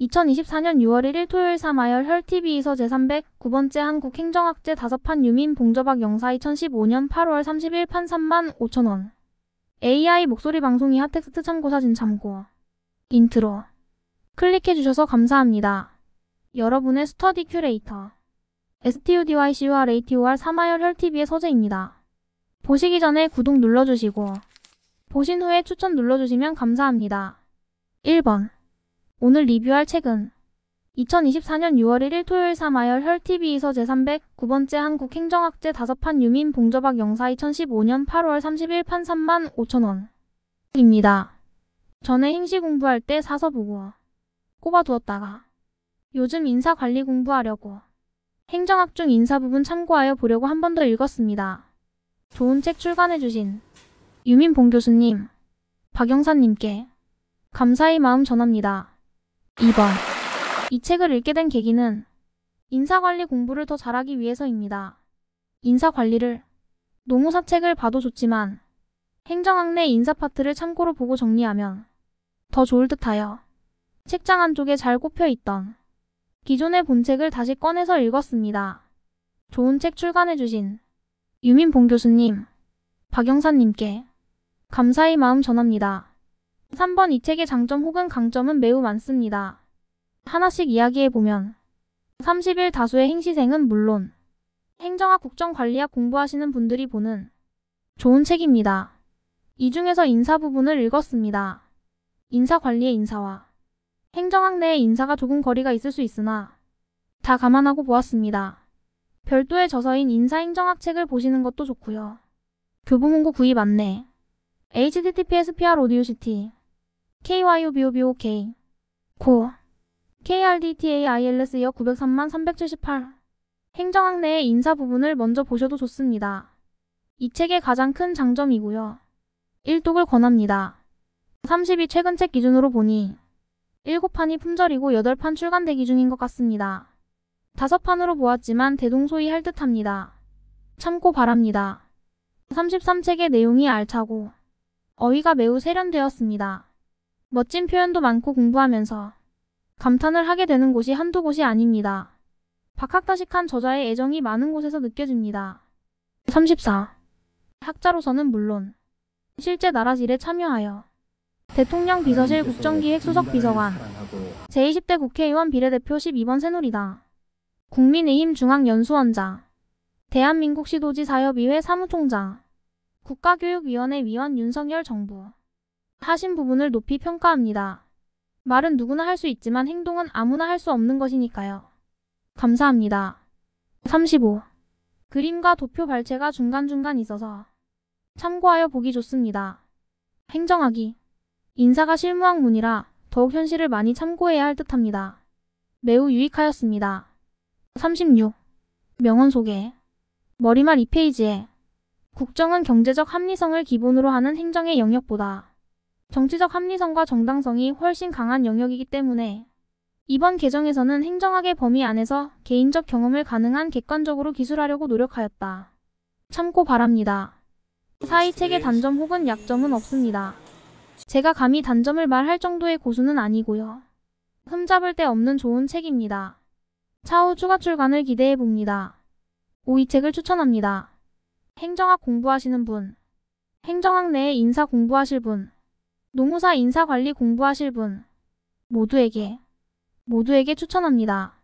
2024년 6월 1일 토요일 3화열 혈TV에서 제309번째 한국행정학제 5판 유민 봉저박 영사 2015년 8월 30일 판 3만 5천원 AI 목소리 방송이 핫텍스트 참고사진 참고 인트로 클릭해주셔서 감사합니다. 여러분의 스터디 큐레이터 STUDYCURATOR 3화열 혈TV의 서재입니다. 보시기 전에 구독 눌러주시고 보신 후에 추천 눌러주시면 감사합니다. 1번 오늘 리뷰할 책은 2024년 6월 1일 토요일 3하열 혈TV에서 제309번째 한국행정학제 5판 유민 봉조박 영사 2015년 8월 30일 판 3만 5천원 입니다. 전에 행시 공부할 때 사서 보고 꼽아두었다가 요즘 인사 관리 공부하려고 행정학 중 인사 부분 참고하여 보려고 한 번 더 읽었습니다. 좋은 책 출간해주신 유민 봉 교수님, 박영사님께 감사의 마음 전합니다. 2번 이 책을 읽게 된 계기는 인사관리 공부를 더 잘하기 위해서입니다. 인사관리를 노무사 책을 봐도 좋지만 행정학 내 인사 파트를 참고로 보고 정리하면 더 좋을 듯하여 책장 한쪽에 잘 꼽혀있던 기존의 본책을 다시 꺼내서 읽었습니다. 좋은 책 출간해주신 유민봉 교수님, 박영사님께 감사의 마음 전합니다. 3번 이 책의 장점 혹은 강점은 매우 많습니다. 하나씩 이야기해보면 30일 다수의 행시생은 물론 행정학 국정관리학 공부하시는 분들이 보는 좋은 책입니다. 이 중에서 인사 부분을 읽었습니다. 인사관리의 인사와 행정학 내의 인사가 조금 거리가 있을 수 있으나 다 감안하고 보았습니다. 별도의 저서인 인사행정학 책을 보시는 것도 좋고요. 교부문고 구입 안내 https p r o d u c t KYUBOBOK 고 KRDTAILS 역 903만 378 행정학 내의 인사 부분을 먼저 보셔도 좋습니다. 이 책의 가장 큰 장점이고요. 1독을 권합니다. 30이 최근 책 기준으로 보니 7판이 품절이고 8판 출간대기 중인 것 같습니다. 5판으로 보았지만 대동소이 할 듯합니다. 참고 바랍니다. 33책의 내용이 알차고 어휘가 매우 세련되었습니다. 멋진 표현도 많고 공부하면서 감탄을 하게 되는 곳이 한두 곳이 아닙니다. 박학다식한 저자의 애정이 많은 곳에서 느껴집니다. 34. 학자로서는 물론 실제 나라질에 참여하여 대통령 비서실 국정기획수석 비서관 제20대 국회의원 비례대표 12번 새누리당 국민의힘 중앙연수원장 대한민국 시도지사협의회 사무총장 국가교육위원회 위원 윤석열 정부 하신 부분을 높이 평가합니다. 말은 누구나 할 수 있지만 행동은 아무나 할 수 없는 것이니까요. 감사합니다. 35. 그림과 도표 발췌가 중간중간 있어서 참고하여 보기 좋습니다. 행정하기 인사가 실무학문이라 더욱 현실을 많이 참고해야 할 듯합니다. 매우 유익하였습니다. 36. 명언 소개 머리말 2페이지에 국정은 경제적 합리성을 기본으로 하는 행정의 영역보다 정치적 합리성과 정당성이 훨씬 강한 영역이기 때문에 이번 개정에서는 행정학의 범위 안에서 개인적 경험을 가능한 객관적으로 기술하려고 노력하였다. 참고 바랍니다. 사이책의 네. 단점 혹은 약점은 없습니다. 제가 감히 단점을 말할 정도의 고수는 아니고요. 흠잡을 데 없는 좋은 책입니다. 차후 추가 출간을 기대해 봅니다. 오이 책을 추천합니다. 행정학 공부하시는 분, 행정학 내에 인사 공부하실 분, 노무사 인사관리 공부하실 분 모두에게 모두에게 추천합니다.